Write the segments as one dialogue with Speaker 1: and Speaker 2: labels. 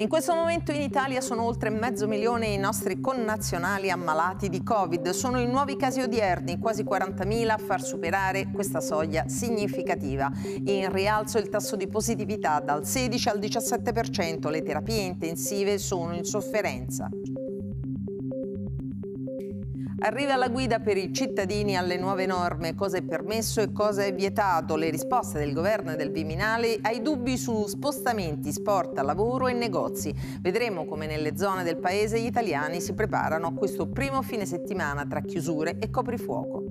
Speaker 1: In questo momento in Italia sono oltre mezzo milione i nostri connazionali ammalati di Covid. Sono i nuovi casi odierni, quasi 40.000 a far superare questa soglia significativa. In rialzo il tasso di positività dal 16 al 17%, le terapie intensive sono in sofferenza. Arriva la guida per i cittadini alle nuove norme, cosa è permesso e cosa è vietato, le risposte del governo e del Viminale ai dubbi su spostamenti, sport, lavoro e negozi. Vedremo come nelle zone del paese gli italiani si preparano a questo primo fine settimana tra chiusure e coprifuoco.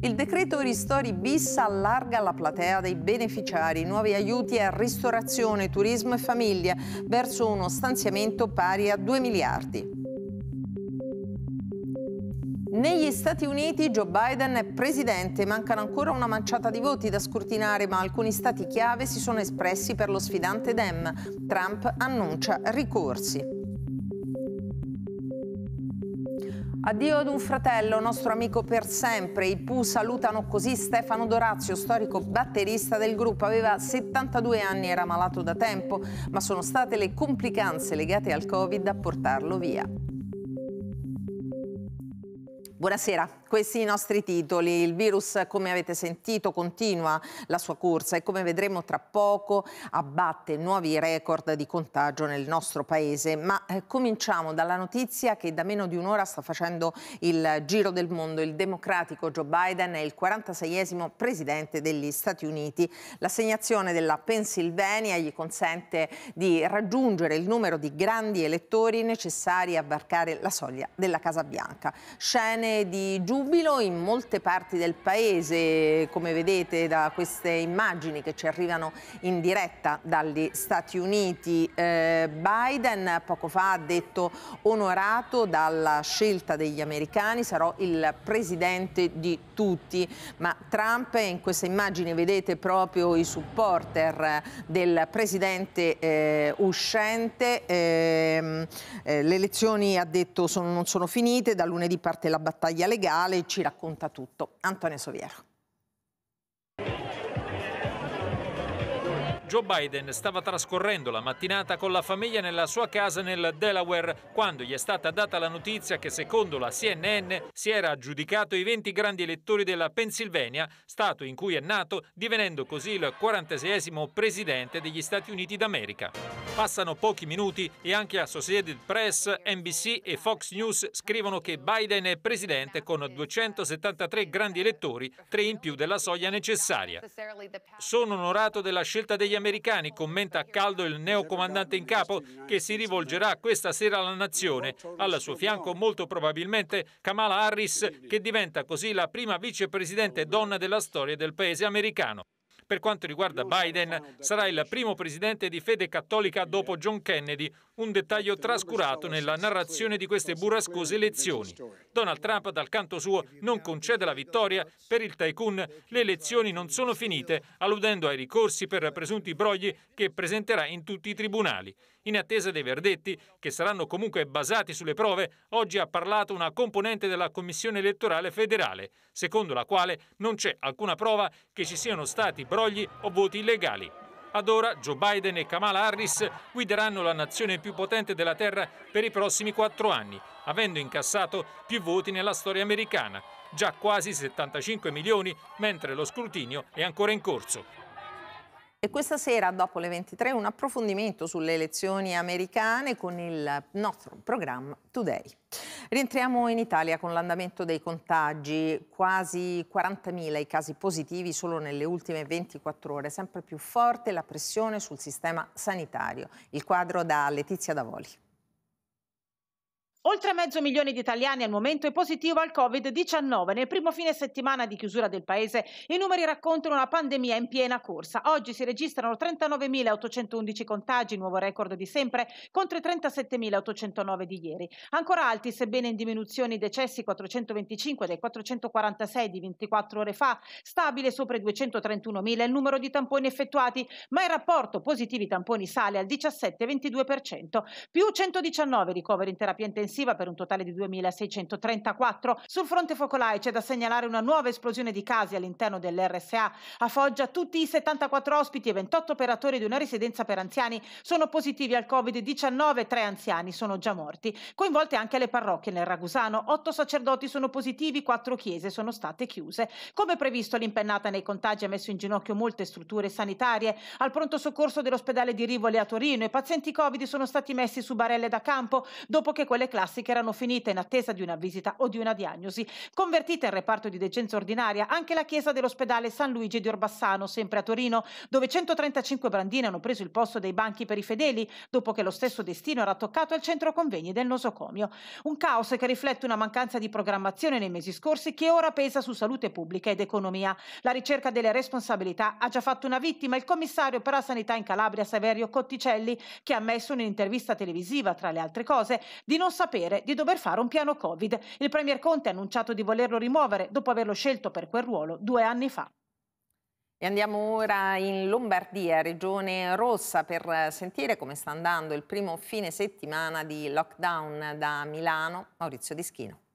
Speaker 1: Il decreto Ristori bis allarga la platea dei beneficiari, nuovi aiuti a ristorazione, turismo e famiglia verso uno stanziamento pari a 2 miliardi. Negli Stati Uniti Joe Biden è presidente, mancano ancora una manciata di voti da scrutinare, ma alcuni stati chiave si sono espressi per lo sfidante Dem. Trump annuncia ricorsi. Addio ad un fratello, nostro amico per sempre. I Pooh salutano così Stefano Dorazio, storico batterista del gruppo. Aveva 72 anni, era malato da tempo, ma sono state le complicanze legate al Covid a portarlo via. Buonasera. Questi i nostri titoli. Il virus, come avete sentito, continua la sua corsa e come vedremo tra poco abbatte nuovi record di contagio nel nostro paese. Ma eh, cominciamo dalla notizia che da meno di un'ora sta facendo il giro del mondo. Il democratico Joe Biden è il 46esimo presidente degli Stati Uniti. L'assegnazione della Pennsylvania gli consente di raggiungere il numero di grandi elettori necessari a varcare la soglia della Casa Bianca. Scene di giù giubilo in molte parti del paese, come vedete da queste immagini che ci arrivano in diretta dagli Stati Uniti. Eh, Biden poco fa ha detto onorato dalla scelta degli americani, sarò il presidente di tutti, ma Trump in questa immagine vedete proprio i supporter del presidente eh, uscente. Ehm, eh, le elezioni ha detto sono, non sono finite, da lunedì parte la battaglia legale Natale ci racconta tutto. Antonio Soviero.
Speaker 2: Joe Biden stava trascorrendo la mattinata con la famiglia nella sua casa nel Delaware quando gli è stata data la notizia che secondo la CNN si era aggiudicato i 20 grandi elettori della Pennsylvania, stato in cui è nato, divenendo così il 46 presidente degli Stati Uniti d'America. Passano pochi minuti e anche Associated Press, NBC e Fox News scrivono che Biden è presidente con 273 grandi elettori, tre in più della soglia necessaria. Sono onorato della scelta degli americani, commenta a caldo il neocomandante in capo che si rivolgerà questa sera alla nazione. Al suo fianco molto probabilmente Kamala Harris che diventa così la prima vicepresidente donna della storia del paese americano. Per quanto riguarda Biden, sarà il primo presidente di fede cattolica dopo John Kennedy, un dettaglio trascurato nella narrazione di queste burrascose elezioni. Donald Trump, dal canto suo, non concede la vittoria. Per il tycoon le elezioni non sono finite, alludendo ai ricorsi per presunti brogli che presenterà in tutti i tribunali. In attesa dei verdetti, che saranno comunque basati sulle prove, oggi ha parlato una componente della Commissione elettorale federale, secondo la quale non c'è alcuna prova che ci siano stati brogli imbrogli o voti illegali. Ad ora Joe Biden e Kamala Harris guideranno la nazione più potente della Terra per i prossimi quattro anni, avendo incassato più voti nella storia americana, già quasi 75 milioni, mentre lo scrutinio è ancora in corso.
Speaker 1: E questa sera, dopo le 23, un approfondimento sulle elezioni americane con il nostro programma Today. Rientriamo in Italia con l'andamento dei contagi, quasi 40.000 i casi positivi solo nelle ultime 24 ore, sempre più forte la pressione sul sistema sanitario. Il quadro da Letizia Davoli.
Speaker 3: Oltre mezzo milione di italiani al momento è positivo al Covid-19. Nel primo fine settimana di chiusura del paese i numeri raccontano una pandemia in piena corsa. Oggi si registrano 39.811 contagi, nuovo record di sempre, contro i 37.809 di ieri. Ancora alti, sebbene in diminuzione i decessi 425 dai 446 di 24 ore fa, stabile sopra i 231.000 il numero di tamponi effettuati, ma il rapporto positivi tamponi sale al 17,22%, più 119 ricoveri in terapia intensiva complessiva per un totale di 2.634. Sul fronte focolai c'è da segnalare una nuova esplosione di casi all'interno dell'RSA. A Foggia tutti i 74 ospiti e 28 operatori di una residenza per anziani sono positivi al Covid-19, tre anziani sono già morti. Coinvolte anche le parrocchie nel Ragusano, otto sacerdoti sono positivi, quattro chiese sono state chiuse. Come previsto l'impennata nei contagi ha messo in ginocchio molte strutture sanitarie. Al pronto soccorso dell'ospedale di Rivoli a Torino i pazienti Covid sono stati messi su barelle da campo dopo che quelle classi classi che erano finite in attesa di una visita o di una diagnosi. Convertita in reparto di degenza ordinaria anche la chiesa dell'ospedale San Luigi di Orbassano, sempre a Torino, dove 135 brandine hanno preso il posto dei banchi per i fedeli, dopo che lo stesso destino era toccato al centro convegni del nosocomio. Un caos che riflette una mancanza di programmazione nei mesi scorsi che ora pesa su salute pubblica ed economia. La ricerca delle responsabilità ha già fatto una vittima, il commissario per la sanità in Calabria Saverio Cotticelli, che ha ammesso in un'intervista televisiva, tra le altre cose, di non sapere sapere di dover fare un piano Covid.
Speaker 1: Il Premier Conte ha annunciato di volerlo rimuovere dopo averlo scelto per quel ruolo due anni fa. E andiamo ora in Lombardia, regione rossa, per sentire come sta andando il primo fine settimana di lockdown da Milano. Maurizio Dischino.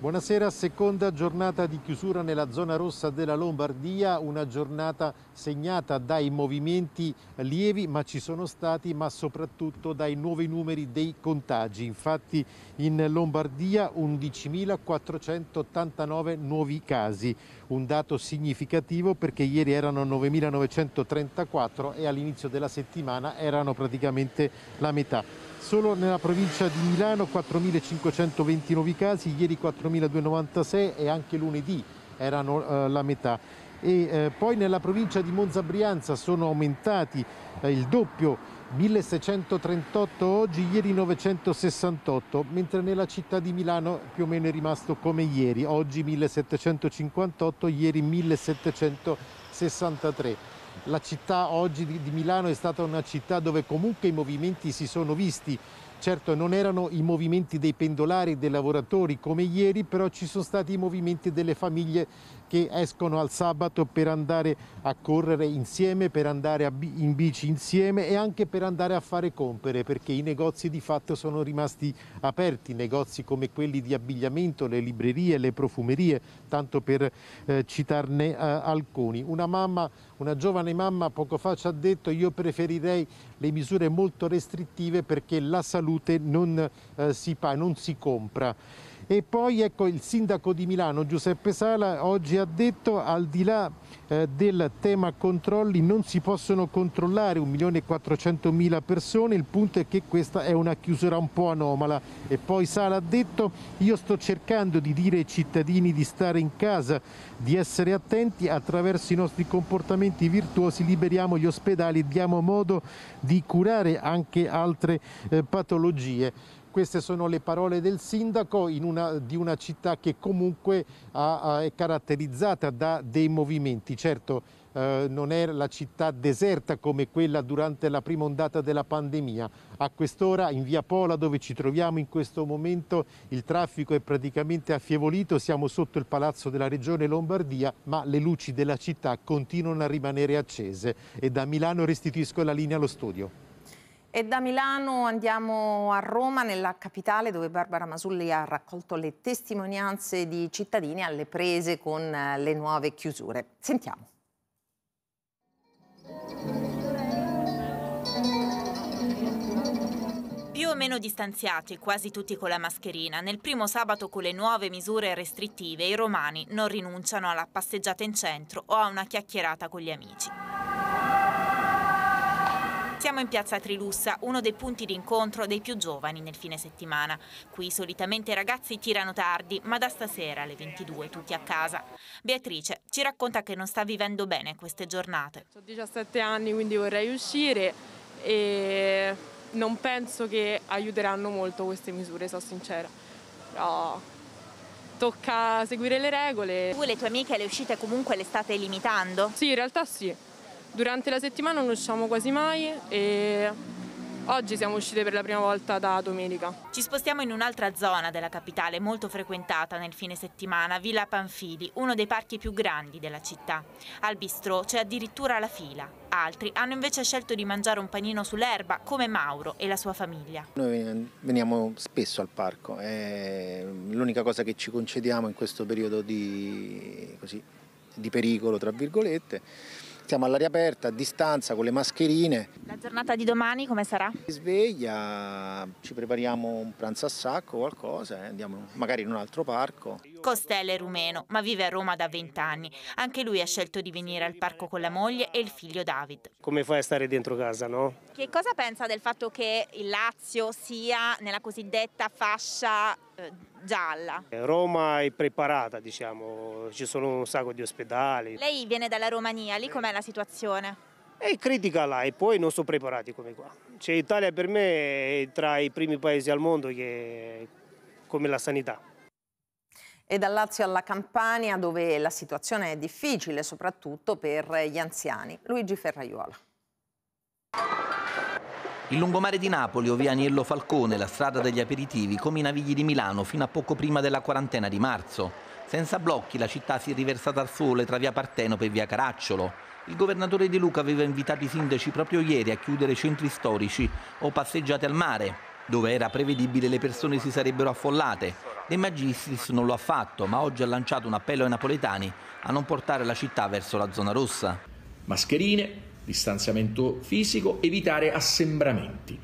Speaker 4: Buonasera, seconda giornata di chiusura nella zona rossa della Lombardia, una giornata segnata dai movimenti lievi ma ci sono stati, ma soprattutto dai nuovi numeri dei contagi. Infatti in Lombardia 11.489 nuovi casi, un dato significativo perché ieri erano 9.934 e all'inizio della settimana erano praticamente la metà. Solo nella provincia di Milano 4.520 nuovi casi, ieri 4.296 e anche lunedì erano eh, la metà. E, eh, poi nella provincia di Monza Brianza sono aumentati eh, il doppio 1638 oggi, ieri 968, mentre nella città di Milano più o meno è rimasto come ieri, oggi 1758, ieri 1763 la città oggi di, Milano è stata una città dove comunque i movimenti si sono visti. Certo non erano i movimenti dei pendolari, dei lavoratori come ieri, però ci sono stati i movimenti delle famiglie che escono al sabato per andare a correre insieme, per andare in bici insieme e anche per andare a fare compere perché i negozi di fatto sono rimasti aperti, negozi come quelli di abbigliamento, le librerie, le profumerie, tanto per eh, citarne eh, alcuni. Una mamma, una giovane mamma poco fa ci ha detto io preferirei le misure molto restrittive perché la salute non, eh, si, non si compra. E poi ecco il sindaco di Milano Giuseppe Sala oggi ha detto al di là eh, del tema controlli non si possono controllare 1.400.000 persone, il punto è che questa è una chiusura un po' anomala e poi Sala ha detto io sto cercando di dire ai cittadini di stare in casa, di essere attenti attraverso i nostri comportamenti virtuosi liberiamo gli ospedali e diamo modo di curare anche altre eh, patologie. Queste sono le parole del sindaco una, di una città che comunque ha, ha, è caratterizzata da dei movimenti. Certo, eh, non è la città deserta come quella durante la prima ondata della pandemia. A quest'ora in via Pola dove ci troviamo in questo momento il traffico è praticamente affievolito, siamo sotto il palazzo della regione Lombardia ma le luci della città continuano a rimanere accese e da Milano restituisco la linea allo studio.
Speaker 1: E da Milano andiamo a Roma, nella capitale, dove Barbara Masulli ha raccolto le testimonianze di cittadini alle prese con eh, le nuove chiusure. Sentiamo.
Speaker 5: Più o meno distanziati, quasi tutti con la mascherina, nel primo sabato con le nuove misure restrittive i romani non rinunciano alla passeggiata in centro o a una chiacchierata con gli amici. Siamo in piazza Trilussa, uno dei punti d'incontro dei più giovani nel fine settimana. Qui solitamente i ragazzi tirano tardi, ma da stasera alle 22 tutti a casa. Beatrice ci racconta che non sta vivendo bene queste giornate. Ho 17 anni, quindi vorrei uscire e non penso che aiuteranno molto queste misure, sono sincera. Però tocca seguire le regole. Tu e le tue amiche le uscite comunque le state limitando? Sì, in realtà sì. Durante la settimana non usciamo quasi mai e oggi siamo uscite per la prima volta da domenica. Ci spostiamo in un'altra zona della capitale molto frequentata nel fine settimana, Villa Panfili, uno dei parchi più grandi della città. Al bistrò c'è addirittura la fila. Altri hanno invece scelto di mangiare un panino sull'erba come Mauro e la sua famiglia.
Speaker 4: Noi veniamo spesso al parco, è l'unica cosa che ci concediamo in questo periodo di, così, di pericolo, tra virgolette Stiamo all'aria aperta, a distanza, con le mascherine.
Speaker 5: La giornata di domani come sarà?
Speaker 4: Si sveglia, ci prepariamo un pranzo a sacco, qualcosa, eh, andiamo magari in un altro parco.
Speaker 5: Costello è rumeno, ma vive a Roma da 20 anni. Anche lui ha scelto di venire al parco con la moglie e il figlio David.
Speaker 6: Come fai a stare dentro casa, no?
Speaker 5: Che cosa pensa del fatto che il Lazio sia nella cosiddetta fascia... Eh, gialla.
Speaker 6: Roma è preparata, diciamo, ci sono un sacco di ospedali.
Speaker 5: Lei viene dalla Romania, lì com'è la situazione?
Speaker 6: È critica là e poi non sono preparati come qua. Cioè, Italia per me è tra i primi paesi al mondo che come la sanità.
Speaker 1: E dal Lazio alla Campania dove la situazione è difficile soprattutto per gli anziani. Luigi Ferraiuola.
Speaker 7: Il lungomare di Napoli, o via Agnello Falcone, la strada degli aperitivi, come i navigli di Milano fino a poco prima della quarantena di marzo. Senza blocchi la città si è riversata al sole tra via Partenope e via Caracciolo. Il governatore di Luca aveva invitato i sindaci proprio ieri a chiudere centri storici o passeggiate al mare, dove era prevedibile le persone si sarebbero affollate. De Magistris non lo ha fatto, ma oggi ha lanciato un appello ai napoletani a non portare la città verso la zona rossa. Mascherine, distanziamento fisico, evitare assembramenti.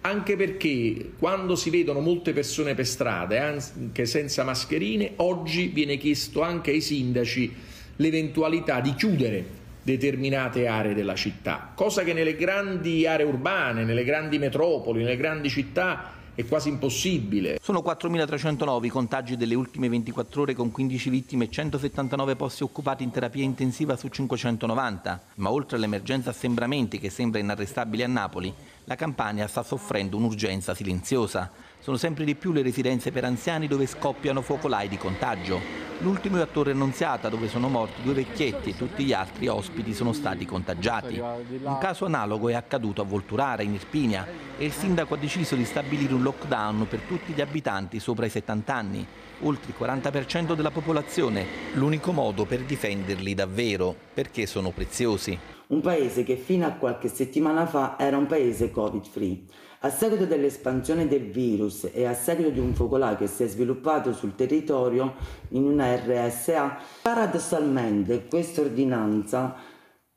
Speaker 7: Anche perché quando si vedono molte persone per strada, eh, anche senza mascherine, oggi viene chiesto anche ai sindaci l'eventualità di chiudere determinate aree della città, cosa che nelle grandi aree urbane, nelle grandi metropoli, nelle grandi città è quasi impossibile. Sono 4.309 i contagi delle ultime 24 ore con 15 vittime e 179 posti occupati in terapia intensiva su 590, ma oltre all'emergenza assembramenti che sembra inarrestabile a Napoli, la Campania sta soffrendo un'urgenza silenziosa. Sono sempre di più le residenze per anziani dove scoppiano focolai di contagio. L'ultimo è a Torre Annunziata dove sono morti due vecchietti e tutti gli altri ospiti sono stati contagiati.
Speaker 8: Un
Speaker 7: caso analogo è accaduto a Volturara in Irpinia e il sindaco ha deciso di stabilire un lockdown per tutti gli abitanti sopra i 70 anni oltre il 40% della popolazione, l'unico
Speaker 9: modo per difenderli davvero, perché sono preziosi. Un paese che fino a qualche settimana fa era un paese covid-free. A seguito dell'espansione del virus e a seguito di un focolà che si è sviluppato sul territorio in una RSA, paradossalmente questa ordinanza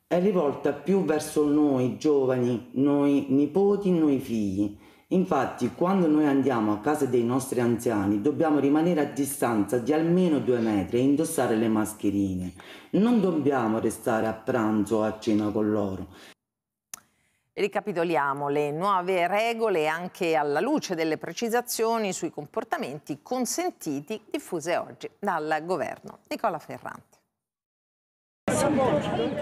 Speaker 9: è rivolta più verso noi giovani, noi nipoti, noi figli Infatti, quando noi andiamo a casa dei nostri anziani, dobbiamo rimanere a distanza di almeno due metri e indossare le mascherine. Non dobbiamo restare a pranzo o a cena con loro.
Speaker 1: Ricapitoliamo le nuove regole anche alla luce delle precisazioni sui comportamenti consentiti diffuse oggi dal governo. Nicola Ferranti.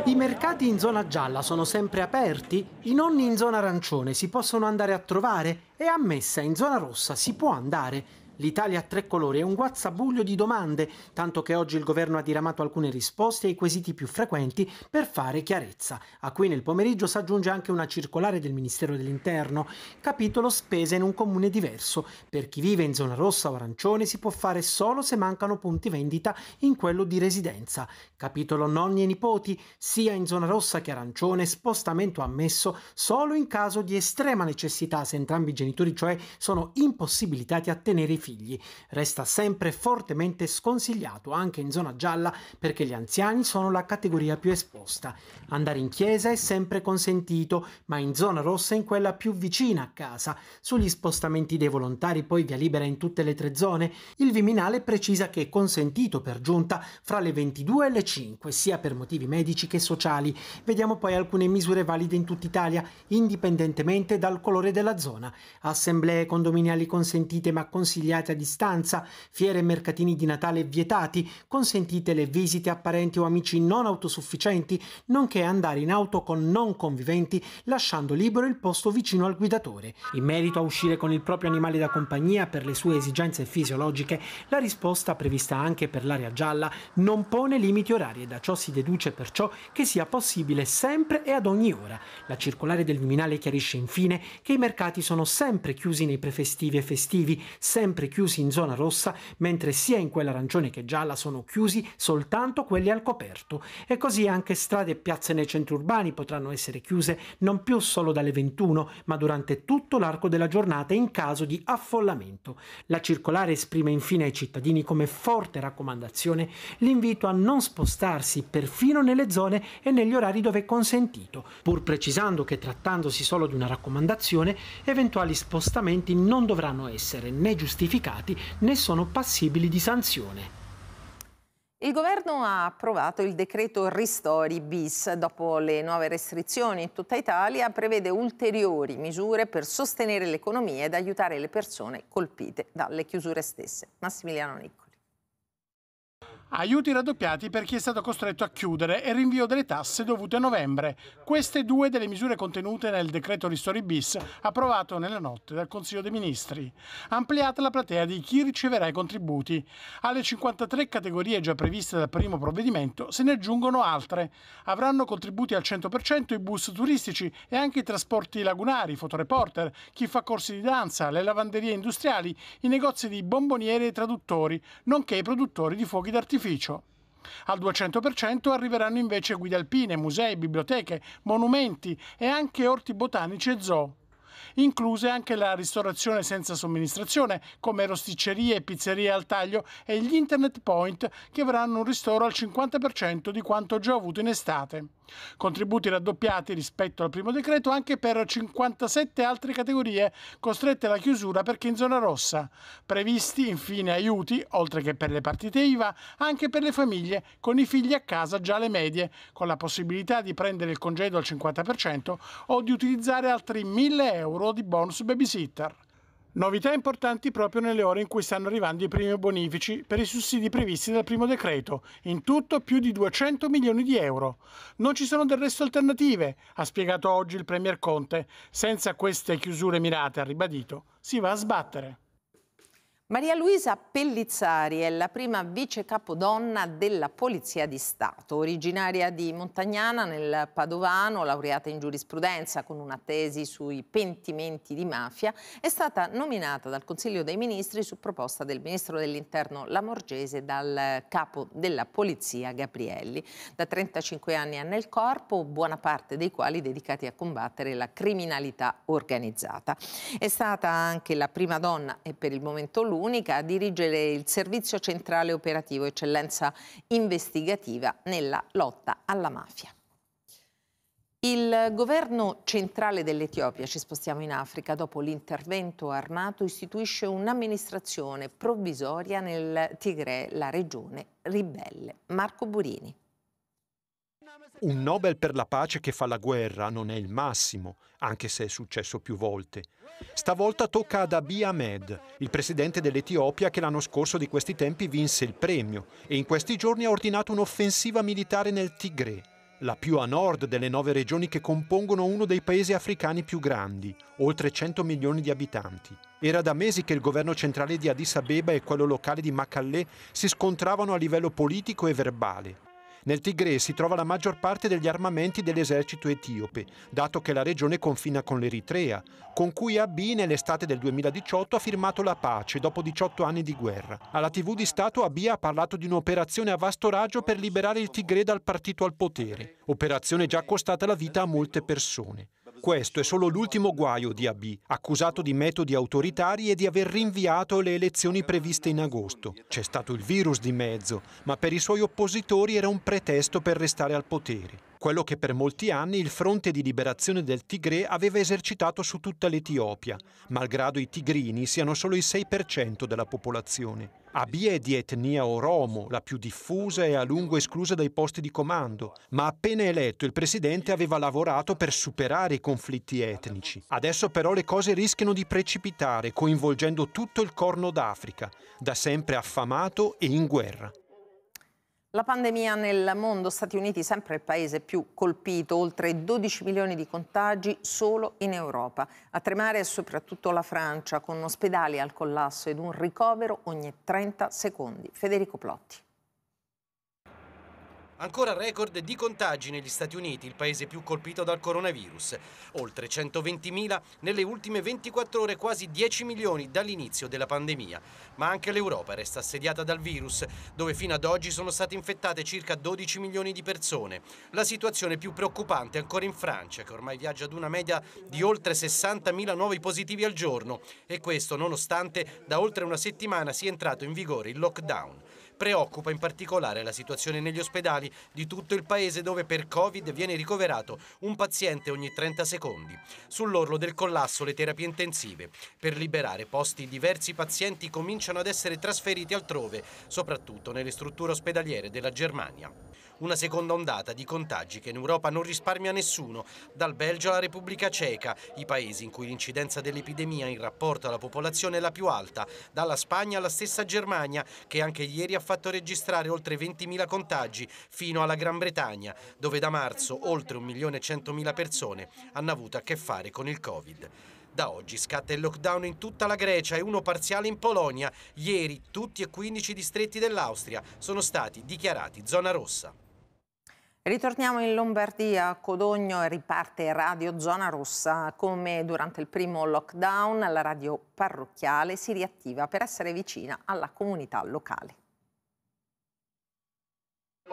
Speaker 10: I mercati in zona gialla sono sempre aperti, i nonni in zona arancione si possono andare a trovare e a messa in zona rossa si può andare. L'Italia a tre colori è un guazzabuglio di domande, tanto che oggi il governo ha diramato alcune risposte ai quesiti più frequenti per fare chiarezza, a cui nel pomeriggio si aggiunge anche una circolare del Ministero dell'Interno, capitolo spese in un comune diverso. Per chi vive in zona rossa o arancione si può fare solo se mancano punti vendita in quello di residenza. Capitolo nonni e nipoti, sia in zona rossa che arancione, spostamento ammesso solo in caso di estrema necessità se entrambi i genitori cioè sono impossibilitati a tenere i figli. Resta sempre fortemente sconsigliato anche in zona gialla perché gli anziani sono la categoria più esposta. Andare in chiesa è sempre consentito, ma in zona rossa è in quella più vicina a casa. Sugli spostamenti dei volontari poi via libera in tutte le tre zone, il Viminale precisa che è consentito per giunta fra le 22 e le 5, sia per motivi medici che sociali. Vediamo poi alcune misure valide in tutta Italia, indipendentemente dal colore della zona. Assemblee condominiali consentite ma consigliate affiliati a distanza, fiere e mercatini di Natale vietati, consentite le visite a parenti o amici non autosufficienti, nonché andare in auto con non conviventi, lasciando libero il posto vicino al guidatore. In merito a uscire con il proprio animale da compagnia per le sue esigenze fisiologiche, la risposta prevista anche per l'area gialla non pone limiti orari e da ciò si deduce perciò che sia possibile sempre e ad ogni ora. La circolare del Viminale chiarisce infine che i mercati sono sempre chiusi nei prefestivi e festivi, sempre sempre chiusi in zona rossa, mentre sia in quella arancione che gialla sono chiusi soltanto quelli al coperto. E così anche strade e piazze nei centri urbani potranno essere chiuse non più solo dalle 21, ma durante tutto l'arco della giornata in caso di affollamento. La circolare esprime infine ai cittadini come forte raccomandazione l'invito a non spostarsi perfino nelle zone e negli orari dove è consentito, pur precisando che trattandosi solo di una raccomandazione, eventuali spostamenti non dovranno essere né giustificati identificati né sono passibili di sanzione.
Speaker 1: Il governo ha approvato il decreto Ristori bis. Dopo le nuove restrizioni in tutta Italia, prevede ulteriori misure per sostenere l'economia ed aiutare le persone colpite dalle chiusure stesse. Massimiliano Nicco.
Speaker 11: Aiuti raddoppiati per chi è stato costretto a chiudere e rinvio delle tasse dovute a novembre. Queste due delle misure contenute nel decreto Ristori bis approvato nella notte dal Consiglio dei Ministri. Ampliata la platea di chi riceverà i contributi. Alle 53 categorie già previste dal primo provvedimento se ne aggiungono altre. Avranno contributi al 100% i bus turistici e anche i trasporti lagunari, i fotoreporter, chi fa corsi di danza, le lavanderie industriali, i negozi di bombonieri e traduttori, nonché i produttori di fuochi d'artificio beneficio. Al 200% arriveranno invece guide alpine, musei, biblioteche, monumenti e anche orti botanici e zoo. Incluse anche la ristorazione senza somministrazione, come rosticcerie e pizzerie al taglio e gli internet point che avranno un ristoro al 50% di quanto già avuto in estate. Contributi raddoppiati rispetto al primo decreto anche per 57 altre categorie costrette alla chiusura perché in zona rossa. Previsti infine aiuti, oltre che per le partite IVA, anche per le famiglie con i figli a casa già alle medie, con la possibilità di prendere il congedo al 50% o di utilizzare altri 1000 euro di bonus babysitter. Novità importanti proprio nelle ore in cui stanno arrivando i primi bonifici per i sussidi previsti dal primo decreto, in tutto più di 200 milioni di euro. Non ci sono del resto alternative, ha spiegato oggi il Premier Conte. Senza queste chiusure mirate, ha ribadito, si va a sbattere.
Speaker 1: Maria Luisa Pellizzari è la prima vice capodonna della Polizia di Stato, originaria di Montagnana nel Padovano, laureata in giurisprudenza con una tesi sui pentimenti di mafia, è stata nominata dal Consiglio dei Ministri su proposta del Ministro dell'Interno Lamorgese dal capo della Polizia Gabrielli. Da 35 anni ha nel corpo, buona parte dei quali dedicati a combattere la criminalità organizzata. È stata anche la prima donna e per il momento l'unica l'unica a dirigere il Servizio Centrale Operativo Eccellenza Investigativa nella lotta alla mafia. Il governo centrale dell'Etiopia, ci spostiamo in Africa, dopo l'intervento armato istituisce un'amministrazione provvisoria nel Tigre, la regione ribelle. Marco Burini.
Speaker 12: Un Nobel per la pace che fa la guerra non è il massimo, anche se è successo più volte. Stavolta tocca ad Abiy Ahmed, il presidente dell'Etiopia che l'anno scorso di questi tempi vinse il premio e in questi giorni ha ordinato un'offensiva militare nel Tigre, la più a nord delle nove regioni che compongono uno dei paesi africani più grandi, oltre 100 milioni di abitanti. Era da mesi che il governo centrale di Addis Abeba e quello locale di Makallé si scontravano a livello politico e verbale. Nel Tigre si trova la maggior parte degli armamenti dell'esercito etiope, dato che la regione confina con l'Eritrea, con cui Abiy nell'estate del 2018 ha firmato la pace dopo 18 anni di guerra. Alla TV di Stato Abiy ha parlato di un'operazione a vasto raggio per liberare il Tigre dal partito al potere, operazione già costata la vita a molte persone. Questo è solo l'ultimo guaio di Abiy, accusato di metodi autoritari e di aver rinviato le elezioni previste in agosto. C'è stato il virus di mezzo, ma per i suoi oppositori era un pretesto per restare al potere quello che per molti anni il fronte di liberazione del Tigre aveva esercitato su tutta l'Etiopia, malgrado i tigrini siano solo il 6% della popolazione. Abia è di etnia oromo, la più diffusa e a lungo esclusa dai posti di comando, ma appena eletto il presidente aveva lavorato per superare i conflitti etnici. Adesso però le cose rischiano di precipitare, coinvolgendo tutto il Corno d'Africa, da sempre affamato e in guerra.
Speaker 1: La pandemia nel mondo, Stati Uniti sempre il paese più colpito, oltre 12 milioni di contagi solo in Europa. A tremare è soprattutto la Francia, con ospedali al collasso ed un ricovero ogni 30 secondi. Federico Plotti.
Speaker 6: Ancora record di contagi negli Stati Uniti, il paese più colpito dal coronavirus. Oltre 120.000 nelle ultime 24 ore, quasi 10 milioni dall'inizio della pandemia. Ma anche l'Europa resta assediata dal virus, dove fino ad oggi sono state infettate circa 12 milioni di persone. La situazione più preoccupante è ancora in Francia, che ormai viaggia ad una media di oltre 60.000 nuovi positivi al giorno. E questo nonostante da oltre una settimana sia entrato in vigore il lockdown. Preoccupa in particolare la situazione negli ospedali di tutto il paese dove per Covid viene ricoverato un paziente ogni 30 secondi. Sull'orlo del collasso le terapie intensive. Per liberare posti diversi pazienti cominciano ad essere trasferiti altrove, soprattutto nelle strutture ospedaliere della Germania. Una seconda ondata di contagi che in Europa non risparmia nessuno, dal Belgio alla Repubblica Ceca, i paesi in cui l'incidenza dell'epidemia in rapporto alla popolazione è la più alta, dalla Spagna alla stessa Germania, che anche ieri ha fatto registrare oltre 20.000 contagi, fino alla Gran Bretagna, dove da marzo oltre 1.100.000 persone hanno avuto a che fare con il Covid. Da oggi scatta il lockdown in tutta la Grecia e uno parziale in Polonia. Ieri tutti e 15 distretti dell'Austria sono stati dichiarati zona rossa.
Speaker 1: Ritorniamo in Lombardia, a Codogno riparte Radio Zona Rossa. Come durante il primo lockdown, la radio parrocchiale si riattiva per essere vicina alla comunità locale.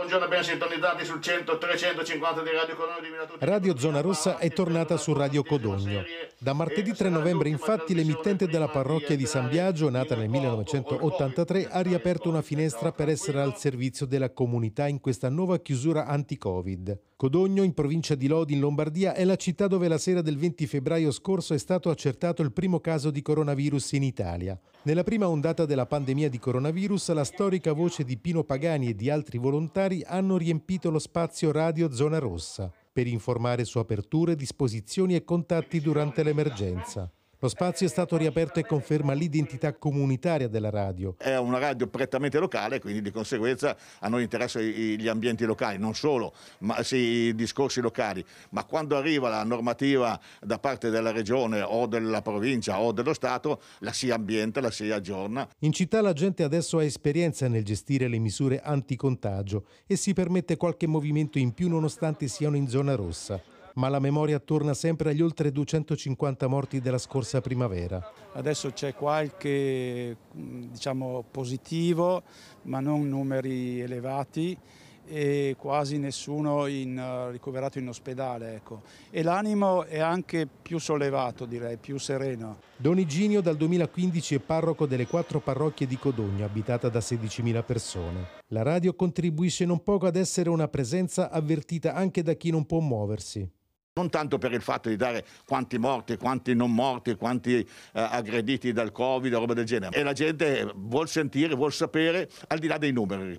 Speaker 11: Buongiorno, ben sintonizzati sul 100 350 di Radio Codogno di Milano.
Speaker 1: Radio Zona Rossa
Speaker 4: è tornata su Radio Codogno. Da martedì 3 novembre, infatti, l'emittente della parrocchia di San Biagio, nata nel 1983, ha riaperto una finestra per essere al servizio della comunità in questa nuova chiusura anti-Covid. Codogno, in provincia di Lodi, in Lombardia, è la città dove la sera del 20 febbraio scorso è stato accertato il primo caso di coronavirus in Italia. Nella prima ondata della pandemia di coronavirus, la storica voce di Pino Pagani e di altri volontari volontari hanno riempito lo spazio radio Zona Rossa per informare su aperture, disposizioni e contatti durante l'emergenza. Lo spazio è stato riaperto e conferma l'identità comunitaria della radio.
Speaker 7: È una radio prettamente locale, quindi di conseguenza a noi interessano gli ambienti locali, non solo ma, sì, i discorsi locali, ma quando arriva la normativa da parte della regione o della provincia o dello Stato, la si ambienta, la si aggiorna.
Speaker 4: In città la gente adesso ha esperienza nel gestire le misure anticontagio e si permette qualche movimento in più nonostante siano in zona rossa ma la memoria torna sempre agli oltre 250 morti della scorsa primavera.
Speaker 11: Adesso c'è qualche diciamo, positivo, ma non numeri elevati e quasi nessuno in, eh, ricoverato in ospedale. Ecco. E l'animo è anche più sollevato, direi, più sereno.
Speaker 4: Don Iginio dal 2015 è parroco delle quattro parrocchie di Codogno, abitata da 16.000 persone. La radio contribuisce non poco ad essere una presenza avvertita anche da chi non può muoversi. Non tanto
Speaker 7: per il fatto di dare quanti morti, quanti non morti, quanti eh, aggrediti dal Covid, roba del genere. E la gente vuol sentire, vuol sapere, al di là dei numeri.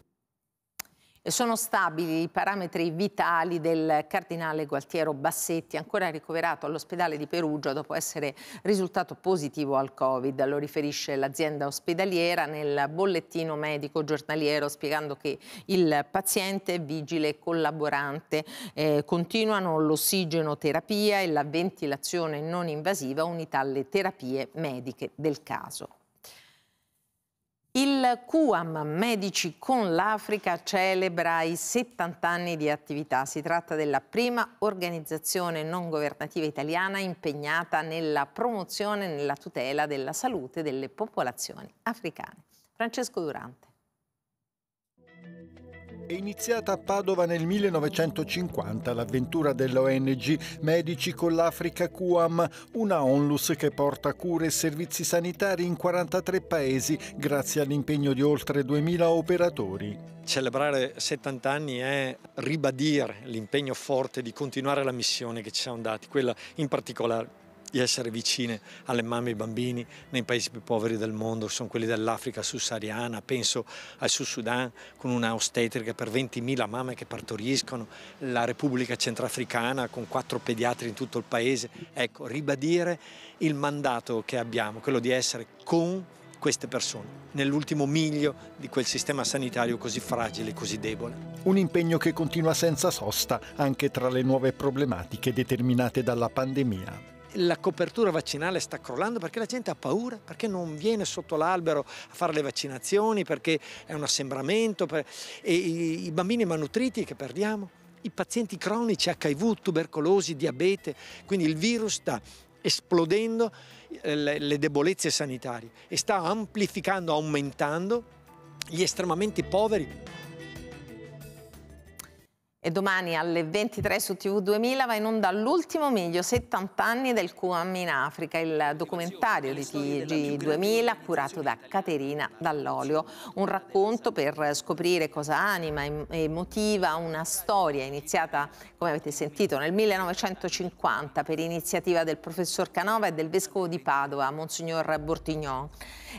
Speaker 1: Sono stabili i parametri vitali del cardinale Gualtiero Bassetti, ancora ricoverato all'ospedale di Perugia dopo essere risultato positivo al Covid. Lo riferisce l'azienda ospedaliera nel bollettino medico giornaliero spiegando che il paziente è vigile e collaborante. Eh, continuano l'ossigenoterapia e la ventilazione non invasiva unità alle terapie mediche del caso. Il QAM Medici con l'Africa celebra i 70 anni di attività. Si tratta della prima organizzazione non governativa italiana impegnata nella promozione e nella tutela della salute delle popolazioni africane. Francesco Durante.
Speaker 4: È iniziata a Padova nel 1950 l'avventura dell'ONG Medici con l'Africa QAM, una onlus che porta cure e servizi sanitari in 43 paesi grazie all'impegno di oltre 2000 operatori.
Speaker 8: Celebrare 70 anni è ribadire l'impegno forte di continuare la missione che ci siamo dati, quella in particolare di essere vicine alle mamme e ai bambini nei paesi più poveri del mondo, sono quelli dell'Africa subsahariana, penso al Sud Sudan con una ostetrica per 20.000 mamme che partoriscono, la Repubblica Centrafricana con quattro pediatri in tutto il paese. Ecco, ribadire il mandato che abbiamo, quello di essere con queste persone, nell'ultimo miglio di quel sistema sanitario così fragile e così debole.
Speaker 4: Un impegno che continua senza sosta anche tra le nuove problematiche determinate
Speaker 8: dalla pandemia la copertura vaccinale sta crollando perché la gente ha paura, perché non viene sotto l'albero a fare le vaccinazioni, perché è un assembramento, per... e i bambini malnutriti che perdiamo, i pazienti cronici, HIV, tubercolosi, diabete, quindi il virus sta esplodendo eh, le debolezze sanitarie e sta amplificando, aumentando gli estremamente poveri.
Speaker 1: E domani alle 23 su TV2000 va in onda l'ultimo miglio 70 anni del QAM in Africa, il documentario di TG2000 curato da Caterina Dall'Olio. Un racconto per scoprire cosa anima e motiva una storia iniziata, come avete sentito, nel 1950 per iniziativa del professor Canova e del vescovo di Padova, Monsignor Bortignon,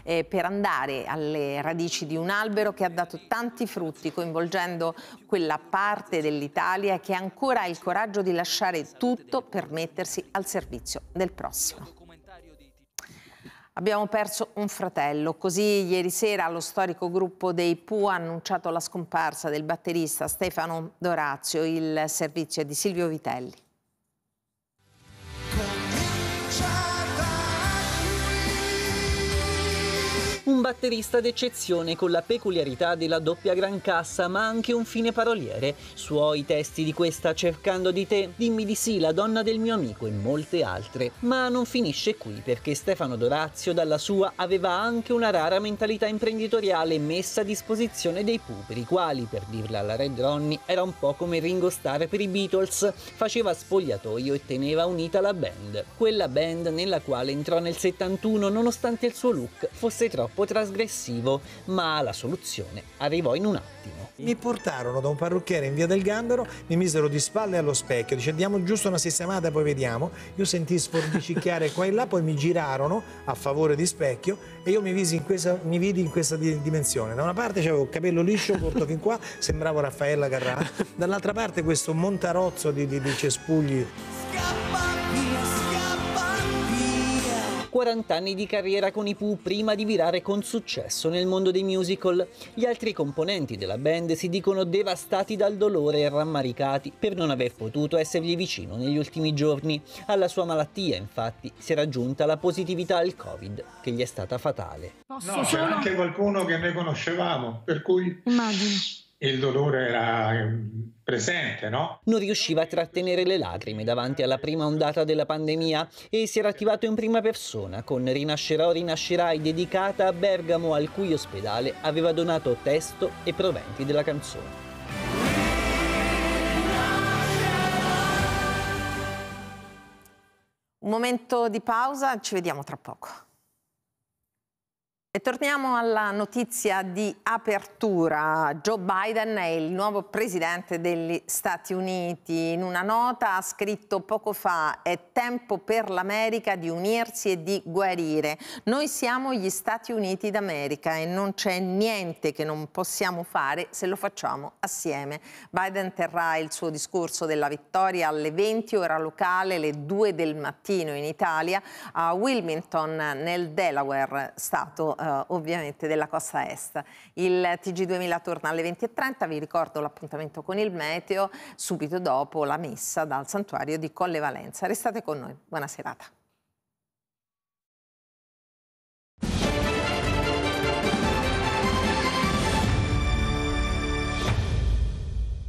Speaker 1: eh, per andare alle radici di un albero che ha dato tanti frutti, coinvolgendo quella parte del dell'Italia che ancora ha il coraggio di lasciare tutto per mettersi al servizio del prossimo. Abbiamo perso un fratello, così ieri sera lo storico gruppo dei PU ha annunciato la scomparsa del batterista Stefano Dorazio, il servizio di Silvio Vitelli.
Speaker 9: batterista d'eccezione con la peculiarità della doppia gran cassa, ma anche un fine paroliere. Suoi testi di questa Cercando di te, Dimmi di sì, La donna del mio amico e molte altre. Ma non finisce qui perché Stefano Dorazio dalla sua aveva anche una rara mentalità imprenditoriale messa a disposizione dei puberi, quali, per dirla alla Red Ronnie, era un po' come Ringo Starr per i Beatles, faceva spogliatoio e teneva unita la band. Quella band nella quale entrò nel 71 nonostante il suo look fosse troppo trasgressivo, ma la soluzione arrivò in un attimo. Mi portarono
Speaker 6: da un parrucchiere in via del Gambero, mi misero di spalle allo specchio, dice diamo giusto una sistemata e poi vediamo. Io sentii sfordicicchiare qua e là, poi mi girarono a favore di specchio e io mi vidi in questa, vidi in questa dimensione. Da una parte c'avevo il capello liscio, corto fin qua, sembravo Raffaella Carrà, dall'altra parte questo montarozzo di, di, di cespugli.
Speaker 9: 40 anni di carriera con i Pooh prima di virare con successo nel mondo dei musical. Gli altri componenti della band si dicono devastati dal dolore e rammaricati per non aver potuto essergli vicino negli ultimi giorni. Alla sua malattia, infatti, si è raggiunta la positività al Covid, che gli è stata fatale.
Speaker 2: no, solo... c'era anche
Speaker 9: qualcuno che noi conoscevamo, per cui... Immagino
Speaker 11: il dolore
Speaker 2: era ehm, presente, no?
Speaker 9: Non riusciva a trattenere le lacrime davanti alla prima ondata della pandemia e si era attivato in prima persona con Rinascerò, Rinascerai dedicata a Bergamo al cui ospedale aveva donato testo e proventi della canzone.
Speaker 1: Un momento di pausa, ci vediamo tra poco. E torniamo alla notizia di apertura. Joe Biden è il nuovo presidente degli Stati Uniti. In una nota ha scritto poco fa è tempo per l'America di unirsi e di guarire. Noi siamo gli Stati Uniti d'America e non c'è niente che non possiamo fare se lo facciamo assieme. Biden terrà il suo discorso della vittoria alle 20 ora locale, le 2 del mattino in Italia, a Wilmington nel Delaware, stato eh, ovviamente della costa est. Il TG2000 torna alle 20.30, vi ricordo l'appuntamento con il meteo subito dopo la messa dal santuario di Colle Valenza. Restate con noi, buona serata.